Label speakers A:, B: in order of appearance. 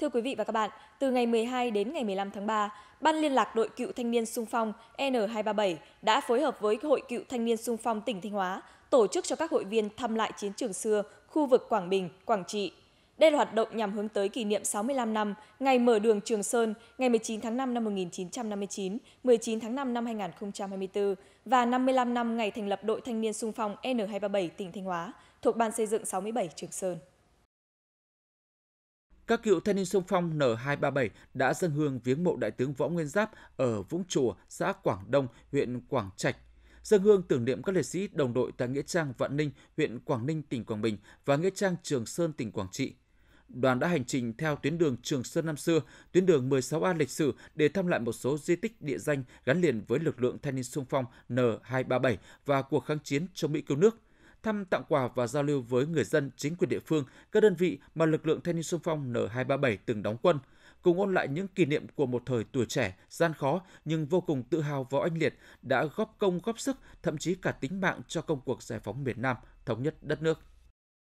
A: Thưa quý vị và các bạn, từ ngày 12 đến ngày 15 tháng 3, Ban liên lạc đội cựu thanh niên sung phong N237 đã phối hợp với Hội cựu thanh niên sung phong tỉnh Thanh Hóa tổ chức cho các hội viên thăm lại chiến trường xưa khu vực Quảng Bình, Quảng Trị. Đây là hoạt động nhằm hướng tới kỷ niệm 65 năm ngày mở đường Trường Sơn ngày 19 tháng 5 năm 1959, 19 tháng 5 năm 2024 và 55 năm ngày thành lập đội thanh niên sung phong N237 tỉnh Thanh Hóa thuộc Ban xây dựng 67 Trường Sơn.
B: Các cựu thanh niên sung phong N237 đã dâng hương viếng mộ Đại tướng Võ Nguyên Giáp ở Vũng Chùa, xã Quảng Đông, huyện Quảng Trạch. Dân hương tưởng niệm các liệt sĩ đồng đội tại Nghĩa Trang Vạn Ninh, huyện Quảng Ninh, tỉnh Quảng Bình và Nghĩa Trang Trường Sơn, tỉnh Quảng Trị. Đoàn đã hành trình theo tuyến đường Trường Sơn năm xưa, tuyến đường 16A lịch sử để thăm lại một số di tích địa danh gắn liền với lực lượng thanh niên sung phong N237 và cuộc kháng chiến chống Mỹ cứu nước – thăm tặng quà và giao lưu với người dân, chính quyền địa phương, các đơn vị mà lực lượng thanh niên xung phong N237 từng đóng quân, cùng ôn lại những kỷ niệm của một thời tuổi trẻ, gian khó nhưng vô cùng tự hào và anh liệt đã góp công góp sức, thậm chí cả tính mạng cho công cuộc giải phóng miền Nam, thống nhất đất nước.